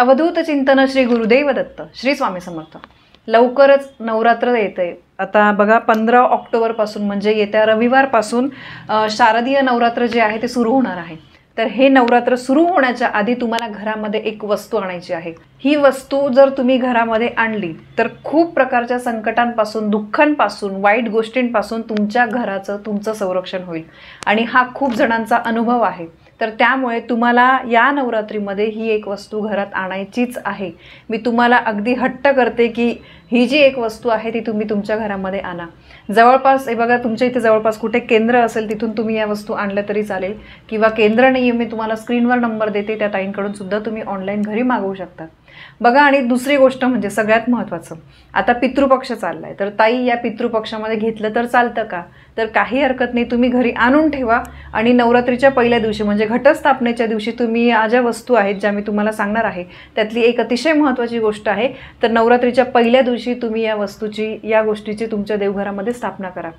अवधूत चिंतन श्री गुरुदेव दत्त श्री स्वामी समर्थ लवकरच नवरात्र येते आता बघा पंधरा ऑक्टोबरपासून म्हणजे येत्या रविवारपासून शारदीय नवरात्र जे आहे ते सुरू होणार आहे तर हे नवरात्र सुरू होण्याच्या आधी तुम्हाला घरामध्ये एक वस्तू आणायची आहे ही वस्तू जर तुम्ही घरामध्ये आणली तर खूप प्रकारच्या संकटांपासून दुःखांपासून वाईट गोष्टींपासून तुमच्या घराचं तुमचं संरक्षण होईल आणि हा खूप जणांचा अनुभव आहे तर त्यामुळे तुम्हाला या नवरात्रीमध्ये ही एक वस्तू घरात आणायचीच आहे मी तुम्हाला अगदी हट्ट करते की ही जी एक वस्तू आहे ती तुम्ही तुमच्या घरामध्ये आणा जवळपास हे बघा तुमच्या इथे जवळपास कुठे केंद्र असेल तिथून तुम्ही या वस्तू आणल्या तरी चालेल किंवा केंद्र नाही आहे मी तुम्हाला स्क्रीनवर नंबर देते त्या ताईंकडून सुद्धा तुम्ही ऑनलाईन घरी मागवू शकता बघा आणि दुसरी गोष्ट म्हणजे सगळ्यात महत्त्वाचं आता पितृपक्ष चालला आहे तर ताई या पितृपक्षामध्ये घेतलं तर चालतं का तर काही हरकत नाही तुम्ही घरी आणून ठेवा आणि नवरात्रीच्या पहिल्या दिवशी म्हणजे घटस्थापनेच्या दिवशी तुम्ही या ज्या वस्तू आहेत ज्या मी तुम्हाला सांगणार आहे त्यातली एक अतिशय महत्त्वाची गोष्ट आहे तर नवरात्रीच्या पहिल्या दिवशी तुम्ही या वस्तूची या गोष्टीची तुमच्या देवघरामध्ये स्थापना करा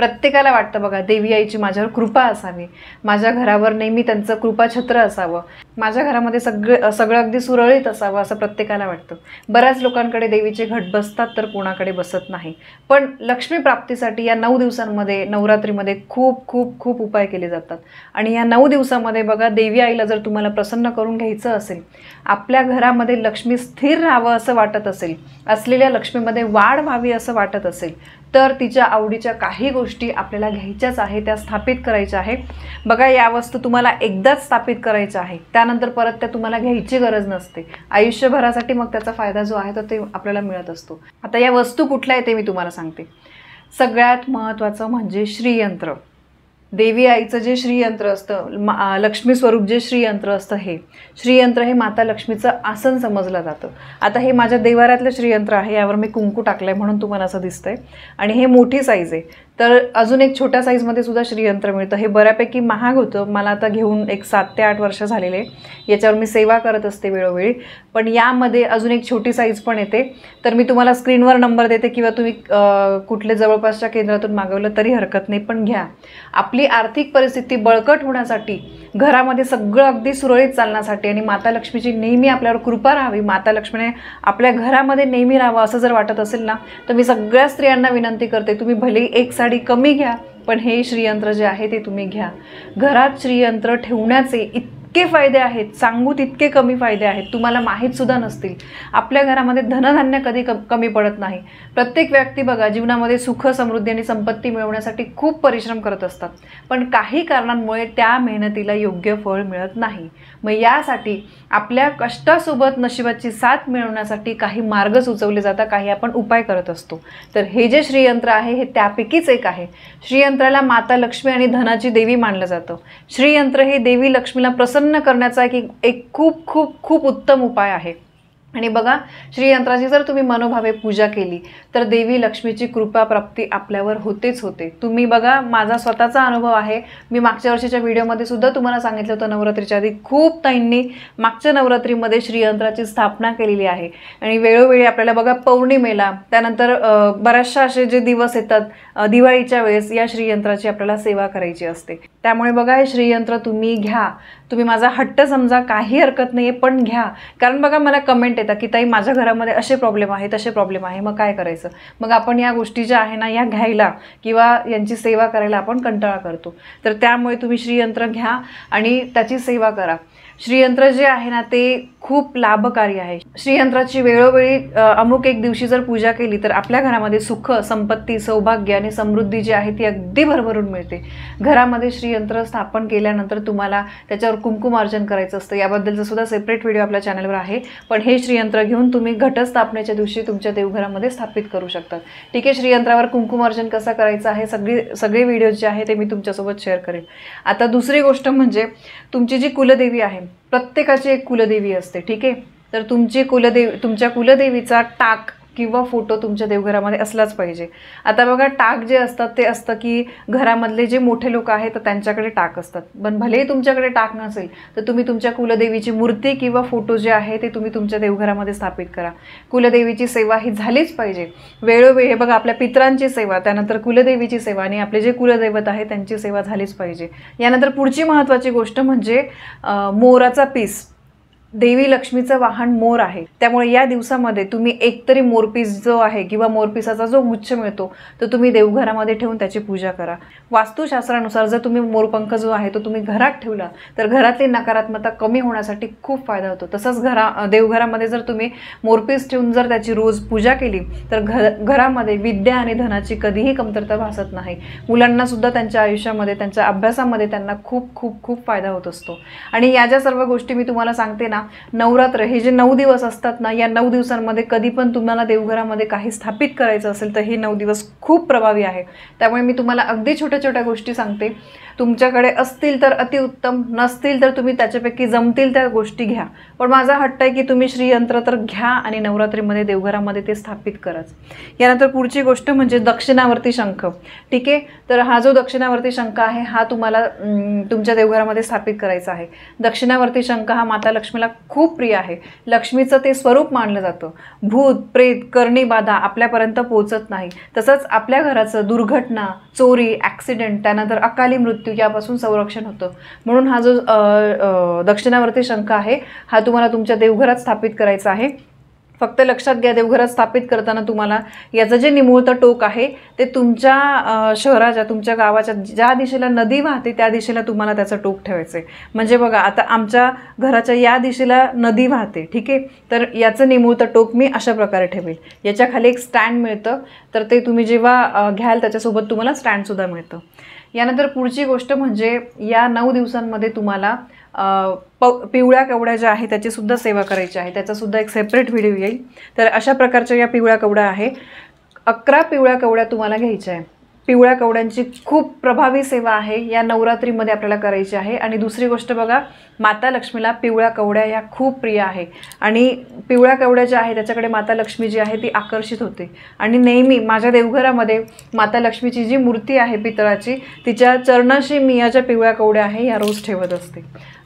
प्रत्येकाला वाटतं बघा देवी आईची माझ्यावर कृपा असावी माझ्या घरावर नेहमी त्यांचं कृपाछत्र असावं माझ्या घरामध्ये सगळं सगळं अगदी सुरळीत असावं असं प्रत्येकाला वाटतं बऱ्याच लोकांकडे देवीचे घट बसतात तर कोणाकडे बसत नाही पण लक्ष्मी प्राप्तीसाठी या नऊ दिवसांमध्ये नवरात्रीमध्ये खूप खूप खूप उपाय केले जातात आणि या नऊ दिवसामध्ये बघा देवी आईला जर तुम्हाला प्रसन्न करून घ्यायचं असेल आपल्या घरामध्ये लक्ष्मी स्थिर राहावं असं वाटत असेल असलेल्या लक्ष्मीमध्ये वाढ व्हावी असं वाटत असेल तर तिच्या आवडीच्या काही गोष्टी गोष्टी आपल्याला घ्यायच्याच आहे त्या स्थापित करायच्या आहे बघा या वस्तू तुम्हाला एकदाच स्थापित करायच्या आहे त्यानंतर परत त्या तुम्हाला घ्यायची गरज नसते आयुष्यभरासाठी मग त्याचा फायदा जो आहे तो ते आपल्याला मिळत असतो आता या वस्तू कुठल्या आहे ते मी तुम्हाला सांगते सगळ्यात महत्त्वाचं म्हणजे श्रीयंत्र देवी आईचं जे श्रीयंत्र असतं मा लक्ष्मी स्वरूप जे श्रीयंत्र असतं हे श्रीयंत्र हे माता लक्ष्मीचं आसन समजलं जातं आता हे माझ्या देवाऱ्यातलं श्रीयंत्र आहे यावर मी कुंकू टाकलं आहे म्हणून तुम्हाला असं दिसतंय आणि हे मोठी साईज आहे तर अजून एक छोट्या साईजमध्ये सुद्धा श्रीयंत्र मिळतं हे बऱ्यापैकी महाग होतं मला आता घेऊन एक सात ते आठ वर्ष झालेले याच्यावर मी सेवा करत असते वेळोवेळी पण यामध्ये अजून एक छोटी साईज पण येते तर मी तुम्हाला स्क्रीनवर नंबर देते किंवा तुम्ही कुठले जवळपासच्या केंद्रातून मागवलं तरी हरकत नाही पण घ्या आपली आपली आर्थिक परिस्थिती बळकट होण्यासाठी घरामध्ये सगळं अगदी सुरळीत चालण्यासाठी आणि माता लक्ष्मीची नेहमी आपल्यावर कृपा राहावी माता लक्ष्मीने आपल्या घरामध्ये नेहमी राहावं असं जर वाटत असेल ना तर मी सगळ्या स्त्रियांना विनंती करते तुम्ही भले एक साडी कमी घ्या पण हे श्रीयंत्र जे आहे ते तुम्ही घ्या घरात श्रीयंत्र ठेवण्याचे इत इतके फायदे आहेत सांगू तितके कमी फायदे आहेत तुम्हाला सुद्धा नसतील आपल्या घरामध्ये धनधान्य कधी कमी पडत नाही प्रत्येक व्यक्ती बघा जीवनामध्ये सुख समृद्धी आणि संपत्ती मिळवण्यासाठी खूप परिश्रम करत असतात पण काही कारणांमुळे त्या मेहनतीला योग्य फळ मिळत नाही मग यासाठी आपल्या कष्टासोबत नशिबाची साथ मिळवण्यासाठी काही मार्ग सुचवले जातात काही आपण उपाय करत असतो तर हे जे श्रीयंत्र आहे हे त्यापैकीच एक आहे श्रीयंत्राला माता लक्ष्मी आणि धनाची देवी मानलं जातं श्रीयंत्र हे देवी लक्ष्मीला प्रसन्न करण्याचा एक खूप खूप खूप उत्तम उपाय आहे आणि बघा श्रीयंत्राची जर तुम्ही मनोभावे पूजा केली तर देवी लक्ष्मीची कृपा प्राप्ती आपल्यावर होतेच होते तुम्ही बघा माझा स्वतःचा अनुभव आहे मी मागच्या वर्षीच्या व्हिडिओमध्ये सुद्धा तुम्हाला सांगितलं होतं नवरात्रीच्या आधी खूप ताईंनी मागच्या नवरात्रीमध्ये श्रीयंत्राची स्थापना केलेली आहे आणि वेळोवेळी आपल्याला बघा पौर्णिमेला त्यानंतर बऱ्याचशा असे जे दिवस येतात दिवाळीच्या वेळेस या श्रीयंत्राची आपल्याला सेवा करायची असते त्यामुळे बघा हे श्रीयंत्र तुम्ही घ्या तुम्ही माझा हट्ट समजा काही हरकत नाही पण घ्या कारण बघा मला कमेंट येतात की ताई माझ्या घरामध्ये असे प्रॉब्लेम आहे तसे प्रॉब्लेम आहे मग काय करायचं मग आपण या गोष्टी ज्या आहे ना या घ्यायला किंवा यांची सेवा करायला आपण कंटाळा करतो तर त्यामुळे तुम्ही श्रीयंत्र घ्या आणि त्याची सेवा करा श्रीयंत्र जे आहे ना ते खूप लाभकारी आहे श्रीयंत्राची वेळोवेळी अमुक एक दिवशी जर पूजा केली तर आपल्या घरामध्ये सुख संपत्ती सौभाग्य आणि समृद्धी जी आहे ती अगदी भरभरून मिळते घरामध्ये श्रीयंत्र स्थापन केल्यानंतर तुम्हाला त्याच्यावर कुंकुमार्जन करायचं असतं याबद्दलचा सुद्धा सेपरेट व्हिडिओ आपल्या चॅनलवर आहे पण हे श्रीयंत्र घेऊन तुम्ही घटस्थापनेच्या दिवशी तुमच्या देवघरामध्ये स्थापित करू शकतात ठीक आहे श्रीयंत्रावर कुंकुमार्जन कसा करायचं आहे सगळी सगळे व्हिडिओज जे आहे ते मी तुमच्यासोबत शेअर करेन आता दुसरी गोष्ट म्हणजे तुमची जी कुलदेवी आहे प्रत्येकाची एक कुलदेवी असते ठीक आहे तर तुमची कुलदेवी तुमच्या कुलदेवीचा टाक किंवा फोटो तुमच्या देवघरामध्ये असलाच पाहिजे आता बघा टाक जे असतात ते असतं की घरामधले जे मोठे लोक आहेत तर त्यांच्याकडे टाक असतात पण भलेही तुमच्याकडे टाक नसेल तर तुम्ही तुमच्या कुलदेवीची मूर्ती किंवा फोटो जे आहे ते तुम्ही तुमच्या देवघरामध्ये स्थापित करा कुलदेवीची सेवा ही झालीच पाहिजे वेळोवेळी बघा आपल्या पित्रांची सेवा त्यानंतर कुलदेवीची सेवा आणि आपले जे कुलदैवत आहे त्यांची सेवा झालीच पाहिजे यानंतर पुढची महत्त्वाची गोष्ट म्हणजे मोराचा पीस देवी लक्ष्मीचं वाहन मोर आहे त्यामुळे या दिवसामध्ये तुम्ही एकतरी मोरपीस जो आहे किंवा मोरपिसाचा जो गुच्छ मिळतो तो तुम्ही देवघरामध्ये ठेवून त्याची पूजा करा वास्तुशास्त्रानुसार जर तुम्ही मोरपंख जो आहे तो तुम्ही घरात ठेवला तर घरातली नकारात्मकता कमी होण्यासाठी खूप फायदा होतो तसंच घरा देवघरामध्ये जर तुम्ही मोरपीस ठेवून जर त्याची रोज पूजा केली तर घरामध्ये विद्या आणि धनाची कधीही कमतरता भासत नाही मुलांनासुद्धा त्यांच्या आयुष्यामध्ये त्यांच्या अभ्यासामध्ये त्यांना खूप खूप खूप फायदा होत असतो आणि या ज्या सर्व गोष्टी मी तुम्हाला सांगते ना ना नवरात्र हे जे नऊ दिवस असतात ना या नऊ दिवसांमध्ये कधी पण तुम्हाला देवघरामध्ये काही स्थापित करायचं असेल तर हे नऊ दिवस खूप प्रभावी आहे त्यामुळे मी तुम्हाला अगदी छोट्या छोट्या गोष्टी सांगते तुमच्याकडे असतील तर अतिउत्तम नसतील तर तुम्ही त्याच्यापैकी जमतील त्या गोष्टी घ्या पण माझा हट्ट आहे की तुम्ही श्रीयंत्र तर घ्या आणि नवरात्रीमध्ये देवघरामध्ये ते स्थापित कराच यानंतर पुढची गोष्ट म्हणजे दक्षिणावरती शंख ठीक आहे तर हा जो दक्षिणावरती शंख आहे हा तुम्हाला तुमच्या देवघरामध्ये स्थापित करायचा आहे दक्षिणावरती शंख हा माता लक्ष्मीला खूप प्रिय आहे लक्ष्मीचं ते स्वरूप मानलं जातं भूत प्रेत करणी बाधा आपल्यापर्यंत पोहोचत नाही तसंच आपल्या घराचं दुर्घटना चोरी ॲक्सिडेंट त्यानंतर अकाली मृत्यू यापासून संरक्षण होतं म्हणून हा जो दक्षिणावरती शंख आहे हा तुम्हाला तुमच्या देवघरात स्थापित करायचा आहे फक्त लक्षात घ्या देवघरात स्थापित करताना तुम्हाला याचं जे निमूळतं टोक आहे ते तुमच्या शहराच्या तुमच्या गावाच्या ज्या दिशेला नदी वाहते त्या दिशेला तुम्हाला त्याचं टोक ठेवायचं आहे म्हणजे बघा आता आमच्या घराच्या या दिशेला नदी वाहते ठीक आहे तर याचं निमूळतं टोक मी अशा प्रकारे ठेवेल याच्या खाली एक स्टँड मिळतं तर ते तुम्ही जेव्हा घ्याल त्याच्यासोबत तुम्हाला स्टँडसुद्धा मिळतं यानंतर पुढची गोष्ट म्हणजे या नऊ दिवसांमध्ये तुम्हाला प पिवळ्या कवड्या ज्या आहेत त्याचीसुद्धा सेवा करायची आहे त्याचासुद्धा एक सेपरेट व्हिडिओ येईल तर अशा प्रकारच्या या पिवळ्या कवड्या आहे अकरा पिवळ्या कवड्या तुम्हाला घ्यायच्या आहे पिवळ्या कवड्यांची खूप प्रभावी सेवा आहे या नवरात्रीमध्ये आपल्याला करायची आहे आणि दुसरी गोष्ट बघा माता लक्ष्मीला पिवळ्या कवड्या ह्या खूप प्रिय आहे आणि पिवळ्या कवड्या ज्या आहे त्याच्याकडे माता लक्ष्मी जी आहे ती आकर्षित होते आणि नेहमी माझ्या देवघरामध्ये माता लक्ष्मीची जी मूर्ती आहे पितळाची तिच्या चरणाशी मी या ज्या पिवळ्या कवड्या आहे या रोज ठेवत असते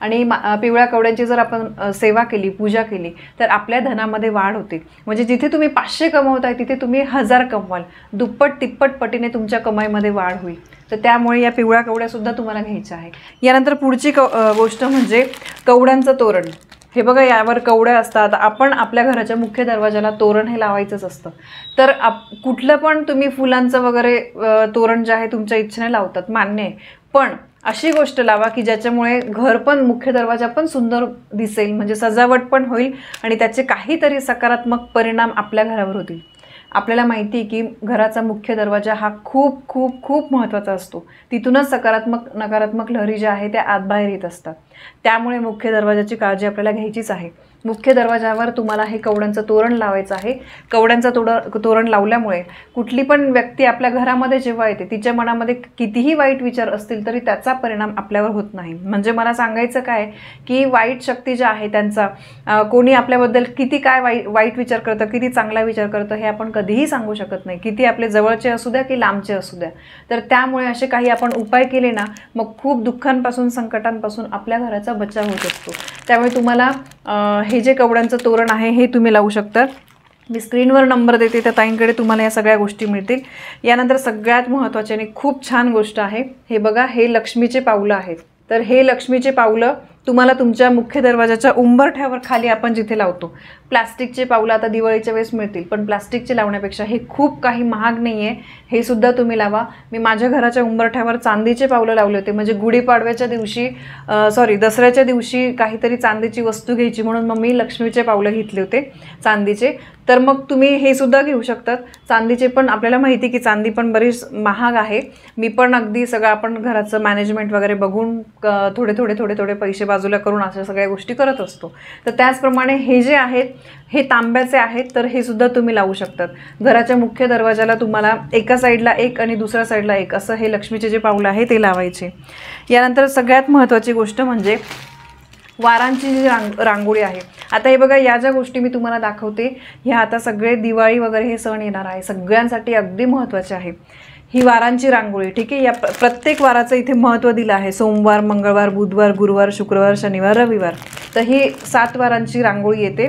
आणि पिवळ्या कवड्यांची जर आपण सेवा केली पूजा केली तर आपल्या धनामध्ये वाढ होते म्हणजे जिथे तुम्ही पाचशे कमवताय तिथे तुम्ही हजार कमवाल दुप्पट तिप्पट पटीने तुमच्या कमाईमध्ये वाढ होईल तर त्यामुळे या पिवळ्या कवड्यासुद्धा तुम्हाला घ्यायच्या आहे यानंतर पुढची क गोष्ट म्हणजे कवड्यांचं तोरण हे बघा यावर कवड्या असतात आपण आपल्या घराच्या मुख्य दरवाजाला तोरण हे लावायचंच असतं तर आप कुठलं पण तुम्ही फुलांचं वगैरे तोरण जे आहे तुमच्या इच्छेने लावतात मान्य आहे पण अशी गोष्ट लावा की ज्याच्यामुळे घर पण मुख्य दरवाजा पण सुंदर दिसेल म्हणजे सजावट पण होईल आणि त्याचे काहीतरी सकारात्मक परिणाम आपल्या घरावर होतील आपल्याला माहिती आहे की घराचा मुख्य दरवाजा हा खूप खूप खूप महत्त्वाचा असतो तिथूनच सकारात्मक नकारात्मक लहरी ज्या आहे त्या आतबाहेर येत असतात त्यामुळे मुख्य दरवाजाची काळजी आपल्याला घ्यायचीच आहे मुख्य दरवाजावर तुम्हाला हे कवड्यांचं तोरण लावायचं आहे कवड्यांचं तोड तोरण लावल्यामुळे कुठली पण व्यक्ती आपल्या घरामध्ये जेव्हा येते तिच्या मनामध्ये कितीही वाईट विचार असतील तरी त्याचा परिणाम आपल्यावर होत नाही म्हणजे मला सांगायचं काय की वाईट शक्ती ज्या आहे त्यांचा कोणी आपल्याबद्दल किती काय वाई वाईट विचार करतं किती चांगला विचार करतं हे आपण कधीही सांगू शकत नाही किती आपले जवळचे असू द्या की लांबचे असू द्या तर त्यामुळे असे काही आपण उपाय केले ना मग खूप दुःखांपासून संकटांपासून आपल्या घराचा बचाव होत असतो त्यामुळे तुम्हाला हे जे कवड्यांचं तोरण आहे हे तुम्ही लावू शकता मी स्क्रीनवर नंबर देते त्या ताईंकडे तुम्हाला या सगळ्या गोष्टी मिळतील यानंतर सगळ्यात महत्त्वाची आणि खूप छान गोष्ट आहे हे बघा हे लक्ष्मीचे पावलं आहेत तर हे लक्ष्मीचे पावलं तुम्हाला तुमच्या मुख्य दरवाजाच्या उंबरठ्यावर खाली आपण जिथे लावतो प्लास्टिकचे पावलं आता दिवाळीच्या वेळेस मिळतील पण प्लास्टिकचे लावण्यापेक्षा हे खूप काही महाग नाही आहे हे सुद्धा तुम्ही लावा मी माझ्या घराच्या उंबरठ्यावर चांदीचे पावलं लावले होते म्हणजे गुढीपाडव्याच्या दिवशी सॉरी दसऱ्याच्या दिवशी काहीतरी चांदीची वस्तू घ्यायची म्हणून मग मी लक्ष्मीचे पावलं घेतले होते चांदीचे तर मग तुम्ही हे सुद्धा घेऊ शकतात चांदीचे पण आपल्याला माहिती की चांदी पण बरीच महाग आहे मी पण अगदी सगळं आपण घराचं मॅनेजमेंट वगैरे बघून थोडे थोडे थोडे थोडे पैसे बाजूला करून अशा सगळ्या गोष्टी करत असतो तर त्याचप्रमाणे हे जे आहेत हे तांब्याचे आहेत तर हे सुद्धा तुम्ही लावू शकतात घराच्या मुख्य दरवाजाला तुम्हाला एका साईडला एक आणि दुसऱ्या साईडला एक असं हे लक्ष्मीचे जे पाऊल आहे ते लावायचे यानंतर सगळ्यात महत्त्वाची गोष्ट म्हणजे वारांची जी रांग रांगोळी आहे आता हे बघा या ज्या गोष्टी मी तुम्हाला दाखवते ह्या आता सगळे दिवाळी वगैरे हे सण येणार आहे सगळ्यांसाठी अगदी महत्त्वाचे आहे ही वारांची रांगोळी ठीक आहे या प्रत्येक वाराचं इथे महत्त्व दिलं आहे सोमवार मंगळवार बुधवार गुरुवार शुक्रवार शनिवार रविवार तर ही सात वारांची रांगोळी येते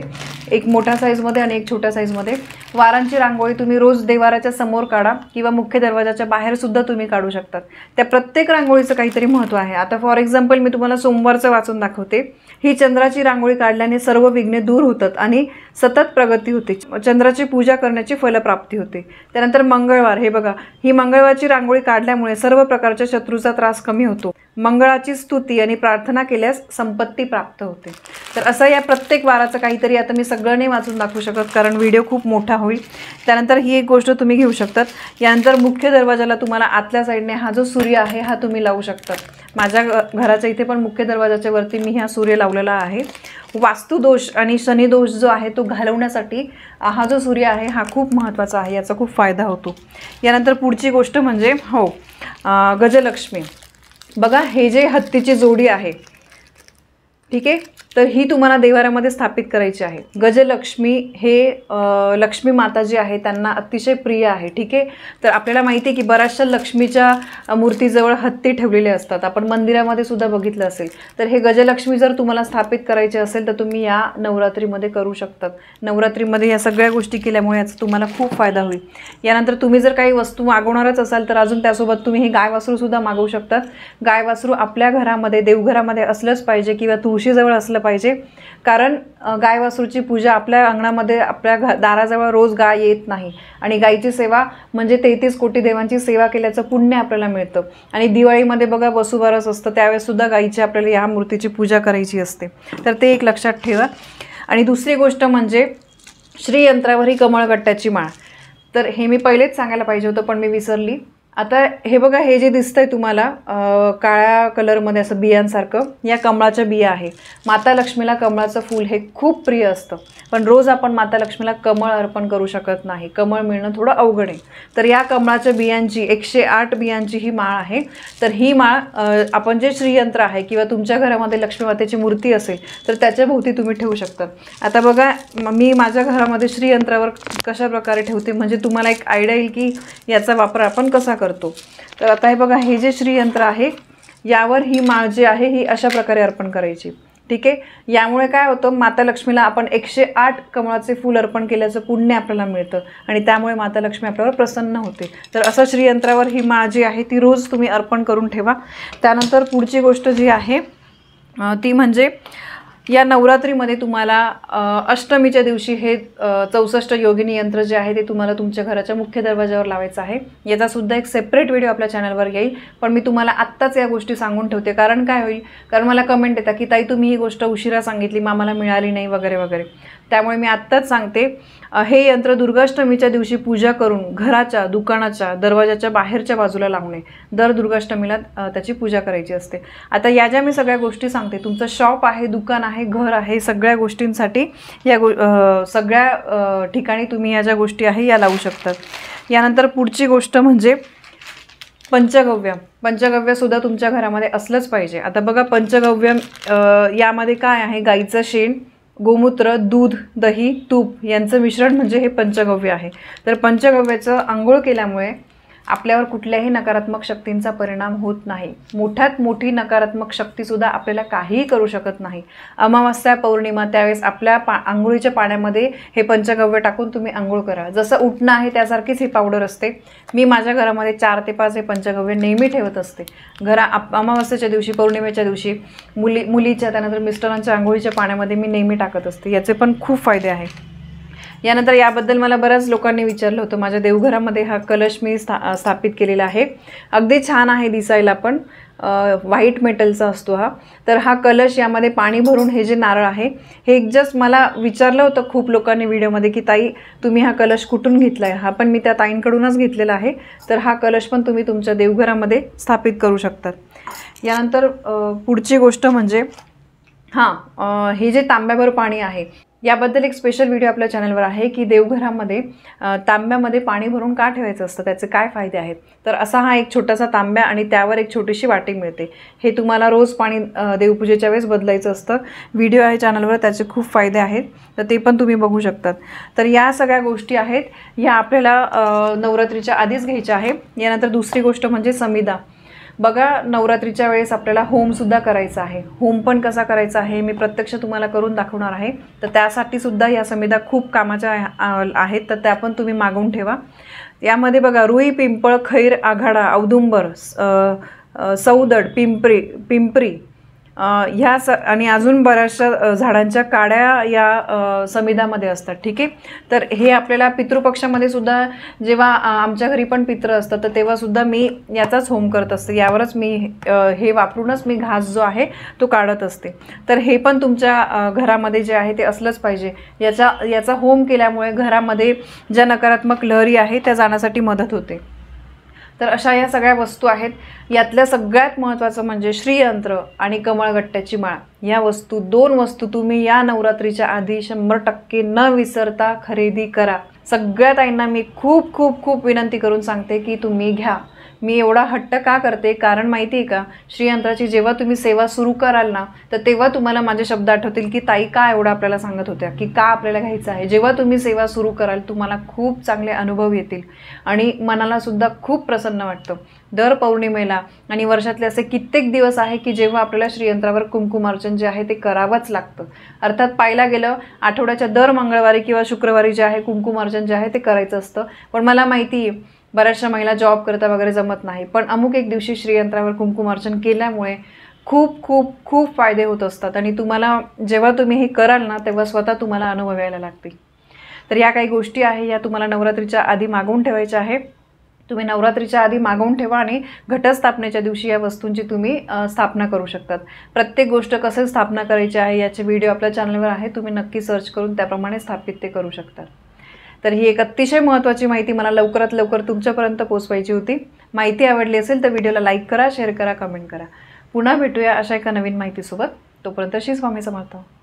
एक मोठ्या साईजमध्ये आणि एक छोट्या साईजमध्ये वारांची रांगोळी तुम्ही रोज देवाराच्या समोर काढा किंवा मुख्य दरवाजाच्या बाहेरसुद्धा तुम्ही काढू शकतात त्या प्रत्येक रांगोळीचं काहीतरी महत्त्व आहे आता फॉर एक्झाम्पल मी तुम्हाला सोमवारचं वाचून दाखवते ही चंद्राची रांगोळी काढल्याने सर्व विघ्ने दूर होतात आणि सतत प्रगती होते चंद्राची पूजा करण्याची फलप्राप्ती होते त्यानंतर मंगळवार हे बघा ही मंगळ मंगळवारची रांगोळी काढल्यामुळे सर्व प्रकारच्या शत्रूचा त्रास कमी होतो मंगळाची स्तुती आणि प्रार्थना केल्यास संपत्ती प्राप्त होते तर असं या प्रत्येक वाराचं काहीतरी आता मी सगळं नाही वाचून दाखवू शकत कारण व्हिडिओ खूप मोठा होईल त्यानंतर ही एक गोष्ट तुम्ही घेऊ शकतात यानंतर मुख्य दरवाजाला तुम्हाला आतल्या साईडने हा जो सूर्य आहे हा तुम्ही लावू शकतात माझ्या घराच्या इथे पण मुख्य दरवाजाच्या वरती मी हा सूर्य लावलेला आहे वास्तुदोष आणि शनिदोष जो आहे तो घालवण्यासाठी हा जो सूर्य आहे हा खूप महत्त्वाचा आहे याचा खूप फायदा होतो यानंतर पुढची गोष्ट म्हणजे हो गजलक्ष्मी बघा हे जे हत्तीची जोडी आहे ठीक आहे तर ही तुम्हाला देवाऱ्यामध्ये स्थापित करायची आहे गजलक्ष्मी हे लक्ष्मी माता जी आहे त्यांना अतिशय प्रिय आहे ठीक आहे तर आपल्याला माहिती आहे की बऱ्याचशा लक्ष्मीच्या मूर्तीजवळ हत्ती ठेवलेले असतात आपण मंदिरामध्ये सुद्धा बघितलं असेल तर हे गजलक्ष्मी जर तुम्हाला स्थापित करायचे असेल तर तुम्ही या नवरात्रीमध्ये करू शकतात नवरात्रीमध्ये या सगळ्या गोष्टी केल्यामुळे याचा तुम्हाला खूप फायदा होईल यानंतर तुम्ही जर काही वस्तू मागवणारच असाल तर अजून त्यासोबत तुम्ही हे गाय वासरूसुद्धा मागवू शकतात गाय वासरू आपल्या घरामध्ये देवघरामध्ये असलंच पाहिजे किंवा तुळशीजवळ असलं पाहिजे कारण गाय वासरूची पूजा आपल्या अंगणामध्ये आपल्या घ दाराजवळ रोज गाय येत नाही आणि गायीची सेवा म्हणजे तेहतीस कोटी देवांची सेवा केल्याचं पुण्य आपल्याला मिळतं आणि दिवाळीमध्ये बघा वसुबारस असतं त्यावेळेससुद्धा गायीची आपल्याला या मूर्तीची पूजा करायची असते तर ते एक लक्षात ठेवा आणि दुसरी गोष्ट म्हणजे श्रीयंत्रावर ही कमळगट्ट्याची माळ तर हे मी पहिलेच सांगायला पाहिजे होतं पण मी विसरली आता हे बघा हे जे दिसतंय तुम्हाला काळ्या कलरमध्ये असं बियांसारखं या कमळाच्या बिया आहे माता लक्ष्मीला कमळाचं फूल हे खूप प्रिय असतं पण रोज आपण माता लक्ष्मीला कमळ अर्पण करू शकत नाही कमळ मिळणं थोडं अवघड आहे तर या कमळाच्या बियांची एकशे आठ बियांची ही माळ आहे तर ही माळ आपण जे श्रीयंत्र आहे किंवा तुमच्या घरामध्ये लक्ष्मीमातेची मूर्ती असेल तर त्याच्या भोवती तुम्ही ठेवू शकता आता बघा मी माझ्या घरामध्ये श्रीयंत्रावर कशा प्रकारे ठेवते म्हणजे तुम्हाला एक आयडिया येईल की याचा वापर आपण कसा करू करतो तर आता हे बघा हे जे श्रीयंत्र आहे यावर ही माळ जी आहे ही अशा प्रकारे अर्पण करायची ठीक आहे यामुळे काय होतं माता लक्ष्मीला आपण एकशे आठ कमळाचे फूल अर्पण केल्याचं पुण्य आपल्याला मिळतं आणि त्यामुळे माता लक्ष्मी आपल्यावर प्रसन्न होते तर असं श्रीयंत्रावर ही माळ जी आहे ती रोज तुम्ही अर्पण करून ठेवा त्यानंतर पुढची गोष्ट जी आहे ती म्हणजे या नवरात्रीमध्ये तुम्हाला अष्टमीच्या दिवशी हे चौसष्ट योगिनी यंत्र जे आहे ते तुम्हाला तुमच्या घराच्या मुख्य दरवाजावर लावायचं आहे याचासुद्धा एक सेपरेट व्हिडिओ आपल्या चॅनलवर येईल पण मी तुम्हाला आत्ताच या गोष्टी सांगून ठेवते कारण काय होईल कारण मला कमेंट येतात की ताई तुम्ही ही गोष्ट उशिरा सांगितली मामाला मिळाली नाही वगैरे वगैरे त्यामुळे मी आत्ताच सांगते हे यंत्र दुर्गाष्टमीच्या दिवशी पूजा करून घराच्या दुकानाच्या दरवाजाच्या बाहेरच्या बाजूला लावणे दर दुर्गाष्टमीला त्याची पूजा करायची असते आता या ज्या मी सगळ्या गोष्टी सांगते तुमचं शॉप आहे दुकान आहे घर आहे सगळ्या गोष्टींसाठी या गो सगळ्या ठिकाणी तुम्ही या ज्या गोष्टी आहे या लावू शकतात यानंतर पुढची गोष्ट म्हणजे पंचगव्य पंचगव्यसुद्धा तुमच्या घरामध्ये असलंच पाहिजे आता बघा पंचगव्य यामध्ये काय आहे गाईचं शेण गोमूत्र दूध दही तूप यांचं मिश्रण म्हणजे हे पंचगव्य आहे तर पंचगव्याचं आंघोळ केल्यामुळे आपल्यावर कुठल्याही नकारात्मक शक्तींचा परिणाम होत नाही मोठ्यात मोठी नकारात्मक शक्तीसुद्धा आपल्याला काहीही करू शकत नाही अमावस्या पौर्णिमा त्यावेळेस आपल्या पा आंघोळीच्या पाण्यामध्ये हे पंचगव्य टाकून तुम्ही आंघोळ करा जसं उठणं आहे त्यासारखीच ही पावडर असते मी माझ्या घरामध्ये चार ते पाच हे पंचगव्य नेहमी ठेवत असते घरा अमावस्याच्या दिवशी पौर्णिमेच्या दिवशी मुली मुलीच्या त्यानंतर मिस्टरांच्या आंघोळीच्या पाण्यामध्ये मी नेहमी टाकत असते याचे पण खूप फायदे आहे यानंतर याबद्दल मला बऱ्याच लोकांनी विचारलं होतं माझ्या देवघरामध्ये हा कलश मी स्था स्थापित केलेला आहे अगदी छान आहे दिसायला पण व्हाईट मेटलचा असतो हा तर हा कलश यामध्ये पाणी भरून हे जे नारळ आहे हे जस्ट मला विचारलं होतं खूप लोकांनी व्हिडिओमध्ये की ताई तुम्ही हा कलश कुठून घेतला आहे हा पण मी त्या ताईंकडूनच घेतलेला आहे तर हा कलश पण तुम्ही तुमच्या देवघरामध्ये स्थापित करू शकतात यानंतर पुढची गोष्ट म्हणजे हां हे जे तांब्याभर पाणी आहे याबद्दल एक स्पेशल व्हिडिओ आपल्या चॅनलवर आहे की देवघरामध्ये तांब्यामध्ये पाणी भरून का ठेवायचं असतं त्याचे काय फायदे आहेत तर असा हा एक छोटासा तांब्या आणि त्यावर एक छोटीशी वाटी मिळते हे तुम्हाला रोज पाणी देवपूजेच्या वेळेस बदलायचं असतं व्हिडिओ आहे चॅनलवर त्याचे खूप फायदे आहेत तर ते पण तुम्ही बघू शकतात तर या सगळ्या गोष्टी आहेत ह्या आपल्याला नवरात्रीच्या आधीच घ्यायच्या आहे यानंतर दुसरी गोष्ट म्हणजे समिदा बघा नवरात्रीच्या वेळेस आपल्याला होमसुद्धा करायचा आहे होम पण कसा करायचा आहे मी प्रत्यक्ष तुम्हाला करून दाखवणार आहे तर त्यासाठी सुद्धा या समिधा खूप कामाच्या आहेत तर त्या पण तुम्ही मागून ठेवा यामध्ये बघा रुई पिंपळ खैर आघाडा औदुंबर सौदड पिंपरी पिंपरी ह्या स आणि अजून बऱ्याचशा झाडांच्या काड्या या समिधामध्ये असतात ठीक आहे तर हे आपल्याला पितृपक्षामध्ये सुद्धा जेव्हा आमच्या घरी पण पित्र असतं तर तेव्हासुद्धा मी याचाच होम करत असते यावरच मी हे वापरूनच मी घास जो आहे तो काढत असते तर हे पण तुमच्या घरामध्ये जे आहे ते असलंच पाहिजे याचा याचा होम केल्यामुळे घरामध्ये ज्या नकारात्मक लहरी आहे त्या जाण्यासाठी मदत होते तर अशा या सगळ्या वस्तू आहेत यातल्या सगळ्यात महत्त्वाचं म्हणजे श्रीयंत्र आणि कमळगट्ट्याची माळ या वस्तू दोन वस्तू तुम्ही या नवरात्रीच्या आधी शंभर टक्के न विसरता खरेदी करा सगळ्या ताईंना मी खूप खूप खूप विनंती करून सांगते की तुम्ही घ्या मी एवढा हट्ट का करते कारण माहिती आहे का श्रीयंत्राची जेव्हा तुम्ही सेवा सुरू कराल ना तर तेव्हा तुम्हाला माझे शब्द आठवतील की ताई का एवढं आपल्याला सांगत होत्या की का आपल्याला घ्यायचं आहे जेव्हा तुम्ही सेवा सुरू कराल तुम्हाला खूप चांगले अनुभव येतील आणि मनालासुद्धा खूप प्रसन्न वाटतं दर पौर्णिमेला आणि वर्षातले असे कित्येक दिवस आहे की जेव्हा आपल्याला श्रीयंत्रावर कुंकुमार्चन जे आहे ते करावंच लागतं अर्थात पाहायला गेलं आठवड्याच्या दर मंगळवारी किंवा शुक्रवारी जे आहे कुंकुमार्चन जे आहे ते करायचं असतं पण मला माहिती आहे बऱ्याचशा महिला जॉब करता वगैरे जमत नाही पण अमुक एक दिवशी श्रीयंत्रावर अर्चन केल्यामुळे खूप खूप खूप फायदे होत असतात आणि तुम्हाला जेव्हा तुम्ही हे कराल ना तेव्हा स्वतः तुम्हाला अनुभव यायला लागतील तर या काही गोष्टी आहे या तुम्हाला नवरात्रीच्या आधी मागवून ठेवायच्या आहे तुम्ही नवरात्रीच्या आधी मागवून ठेवा आणि घटस्थापनेच्या दिवशी या वस्तूंची तुम्ही स्थापना करू शकतात प्रत्येक गोष्ट कसे स्थापना करायची आहे याचे व्हिडिओ आपल्या चॅनलवर आहे तुम्ही नक्की सर्च करून त्याप्रमाणे स्थापित ते करू शकतात तर ही एक अतिशय महत्त्वाची माहिती मला लवकरात लवकर तुमच्यापर्यंत पोचवायची होती माहिती आवडली असेल तर व्हिडिओला लाईक करा शेअर करा कमेंट करा पुन्हा भेटूया अशा एका नवीन माहितीसोबत तोपर्यंत शी स्वामी समर्थ